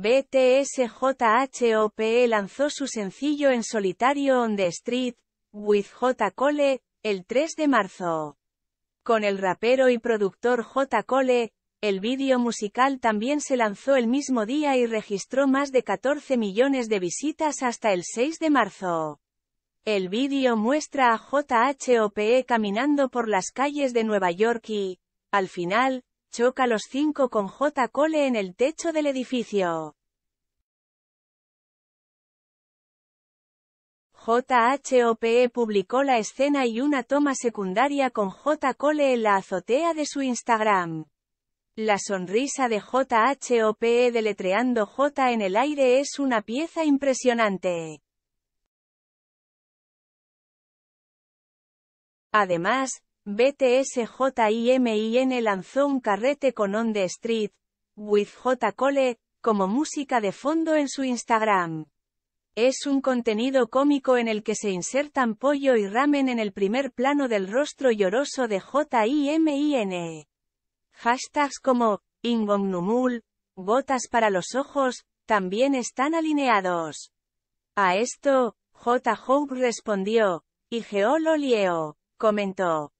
BTS J.H.O.P.E. lanzó su sencillo en solitario On the Street, with J. Cole, el 3 de marzo. Con el rapero y productor J. Cole, el vídeo musical también se lanzó el mismo día y registró más de 14 millones de visitas hasta el 6 de marzo. El vídeo muestra a JHOPE caminando por las calles de Nueva York y, al final, choca los cinco con J. Cole en el techo del edificio. JHOPE publicó la escena y una toma secundaria con J. Cole en la azotea de su Instagram. La sonrisa de JHOPE deletreando J en el aire es una pieza impresionante. Además, BTS J.I.M.I.N. lanzó un carrete con On The Street, with J. Cole, como música de fondo en su Instagram. Es un contenido cómico en el que se insertan pollo y ramen en el primer plano del rostro lloroso de JIMIN. Hashtags como, Numul, botas para los ojos, también están alineados. A esto, J. Hope respondió, y Geololieo, comentó.